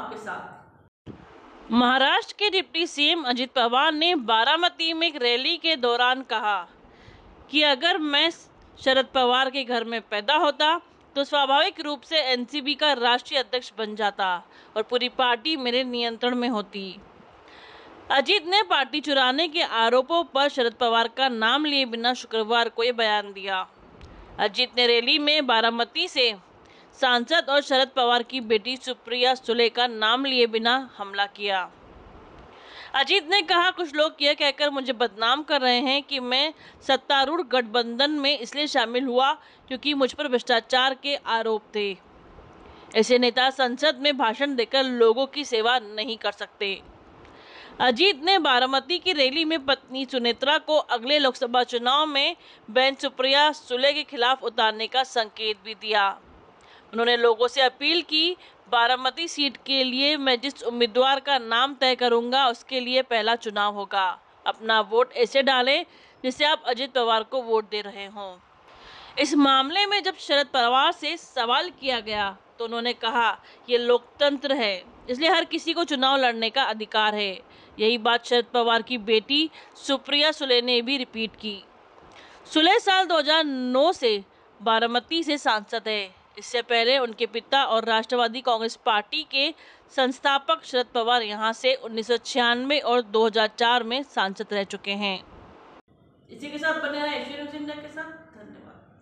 आपके साथ महाराष्ट्र के डिप्टी सीएम अजित पवार ने बारामती में एक रैली के दौरान कहा कि अगर मैं शरद पवार के घर में पैदा होता तो स्वाभाविक रूप से एनसीबी का राष्ट्रीय अध्यक्ष बन जाता और पूरी पार्टी मेरे नियंत्रण में होती अजीत ने पार्टी चुराने के आरोपों पर शरद पवार का नाम लिए बिना शुक्रवार को ये बयान दिया अजीत ने रैली में बारामती से सांसद और शरद पवार की बेटी सुप्रिया सुले का नाम लिए बिना हमला किया अजीत ने कहा कुछ लोग यह कहकर मुझे बदनाम कर रहे हैं कि मैं सत्तारूढ़ गठबंधन में इसलिए शामिल हुआ क्योंकि मुझ पर भ्रष्टाचार के आरोप थे ऐसे नेता संसद में भाषण देकर लोगों की सेवा नहीं कर सकते अजीत ने बारामती की रैली में पत्नी सुनेत्रा को अगले लोकसभा चुनाव में बहन सुप्रिया सुले के खिलाफ उतारने का संकेत भी दिया उन्होंने लोगों से अपील की बारामती सीट के लिए मैं जिस उम्मीदवार का नाम तय करूंगा उसके लिए पहला चुनाव होगा अपना वोट ऐसे डालें जिसे आप अजित पवार को वोट दे रहे हों इस मामले में जब शरद पवार से सवाल किया गया तो उन्होंने कहा ये लोकतंत्र है इसलिए हर किसी को चुनाव लड़ने का अधिकार है यही बात शरद पवार की बेटी सुप्रिया सुले ने भी रिपीट की सुले साल 2009 से बारामती से सांसद है इससे पहले उनके पिता और राष्ट्रवादी कांग्रेस पार्टी के संस्थापक शरद पवार यहां से उन्नीस और 2004 में सांसद रह चुके हैं इसी के साथ बने रहे के साथ धन्यवाद